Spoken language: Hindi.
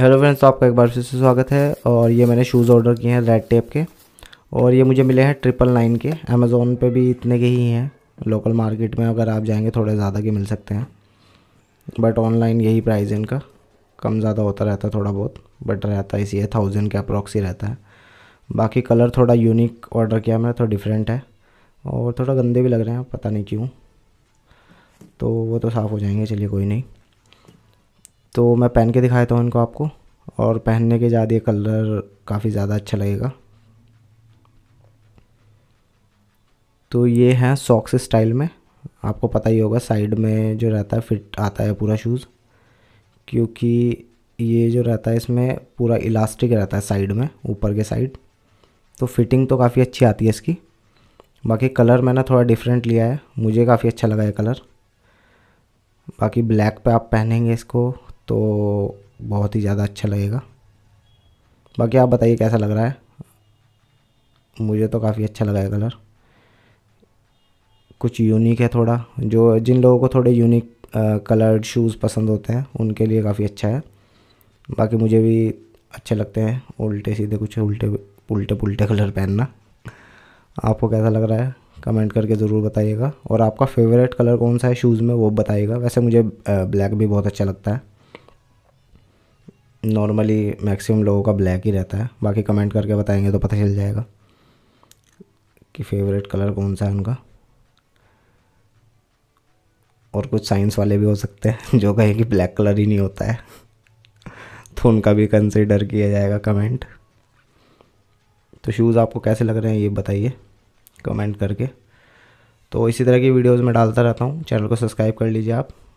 हेलो तो फ्रेंड्स आपका एक बार फिर से स्वागत है और ये मैंने शूज़ ऑर्डर किए हैं रेड टेप के और ये मुझे मिले हैं ट्रिपल नाइन के अमेज़ोन पे भी इतने के ही हैं लोकल मार्केट में अगर आप जाएंगे थोड़े ज़्यादा के मिल सकते हैं बट ऑनलाइन यही प्राइस इनका कम ज़्यादा होता रहता है थोड़ा बहुत बट रहता है इसी है थाउजेंड के अप्रोक्सी रहता है बाकी कलर थोड़ा यूनिक ऑर्डर किया मैंने थोड़ा डिफरेंट है और थोड़ा गंदे भी लग रहे हैं पता नहीं क्यों तो वो तो साफ़ हो जाएंगे चलिए कोई नहीं तो मैं पहन के दिखाया था इनको आपको और पहनने के ज़्यादा ये कलर काफ़ी ज़्यादा अच्छा लगेगा तो ये हैं सॉक्स स्टाइल में आपको पता ही होगा साइड में जो रहता है फिट आता है पूरा शूज़ क्योंकि ये जो रहता है इसमें पूरा इलास्टिक रहता है साइड में ऊपर के साइड तो फिटिंग तो काफ़ी अच्छी आती है इसकी बाकी कलर मैंने थोड़ा डिफरेंट लिया है मुझे काफ़ी अच्छा लगा ये कलर बाकी ब्लैक पे आप पहनेंगे इसको तो बहुत ही ज़्यादा अच्छा लगेगा बाकी आप बताइए कैसा लग रहा है मुझे तो काफ़ी अच्छा लगा है कलर कुछ यूनिक है थोड़ा जो जिन लोगों को थोड़े यूनिक कलर्ड शूज़ पसंद होते हैं उनके लिए काफ़ी अच्छा है बाकी मुझे भी अच्छे लगते हैं उल्टे सीधे कुछ उल्टे उल्टे पुल्टे कलर पहनना आपको कैसा लग रहा है कमेंट करके ज़रूर बताइएगा और आपका फेवरेट कलर कौन सा है शूज़ में वो बताइएगा वैसे मुझे ब्लैक भी बहुत अच्छा लगता है नॉर्मली मैक्सिमम लोगों का ब्लैक ही रहता है बाकी कमेंट करके बताएंगे तो पता चल जाएगा कि फेवरेट कलर कौन सा है उनका और कुछ साइंस वाले भी हो सकते हैं जो कहें कि ब्लैक कलर ही नहीं होता है तो उनका भी कंसिडर किया जाएगा कमेंट तो शूज़ आपको कैसे लग रहे हैं ये बताइए कमेंट करके तो इसी तरह की वीडियोज़ में डालता रहता हूँ चैनल को सब्सक्राइब कर लीजिए आप